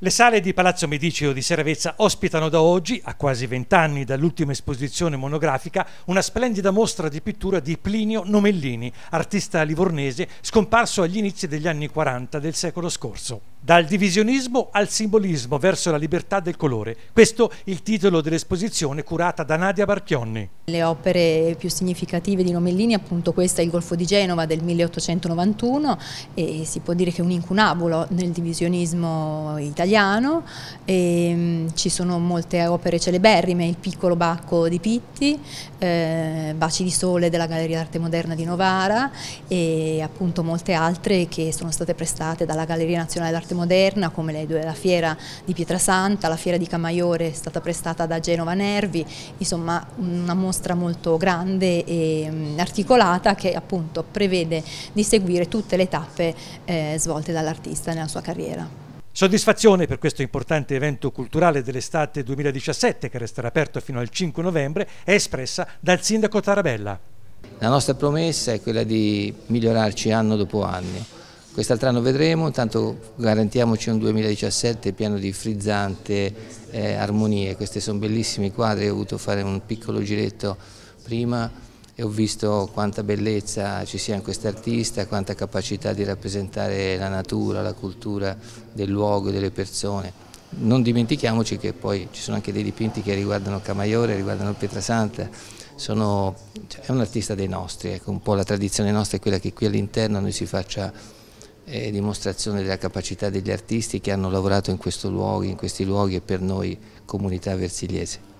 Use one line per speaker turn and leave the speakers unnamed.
Le sale di Palazzo Mediceo di Seravezza ospitano da oggi, a quasi vent'anni dall'ultima esposizione monografica, una splendida mostra di pittura di Plinio Nomellini, artista livornese scomparso agli inizi degli anni 40 del secolo scorso. Dal divisionismo al simbolismo verso la libertà del colore. Questo è il titolo dell'esposizione curata da Nadia Barchionni.
Le opere più significative di Nomellini, appunto questa è Il Golfo di Genova del 1891 e si può dire che è un incunabulo nel divisionismo italiano. E, ehm, ci sono molte opere celeberrime, Il piccolo Bacco di Pitti, eh, Baci di Sole della Galleria d'Arte Moderna di Novara e appunto molte altre che sono state prestate dalla Galleria Nazionale d'Arte dell'arte moderna come la fiera di Pietrasanta, la fiera di Camaiore è stata prestata da Genova Nervi, insomma una mostra molto grande e articolata che appunto prevede di seguire tutte le tappe eh, svolte dall'artista nella sua carriera.
Soddisfazione per questo importante evento culturale dell'estate 2017 che resterà aperto fino al 5 novembre è espressa dal sindaco Tarabella.
La nostra promessa è quella di migliorarci anno dopo anno Quest'altro anno vedremo, intanto garantiamoci un 2017 pieno di frizzante eh, armonie. Questi sono bellissimi quadri, ho avuto fare un piccolo giretto prima e ho visto quanta bellezza ci sia in quest'artista, quanta capacità di rappresentare la natura, la cultura del luogo, e delle persone. Non dimentichiamoci che poi ci sono anche dei dipinti che riguardano Camaiore, riguardano Pietrasanta, sono, cioè, è un artista dei nostri, ecco, un po' la tradizione nostra è quella che qui all'interno noi si faccia è dimostrazione della capacità degli artisti che hanno lavorato in, luoghi, in questi luoghi e per noi comunità versiliese.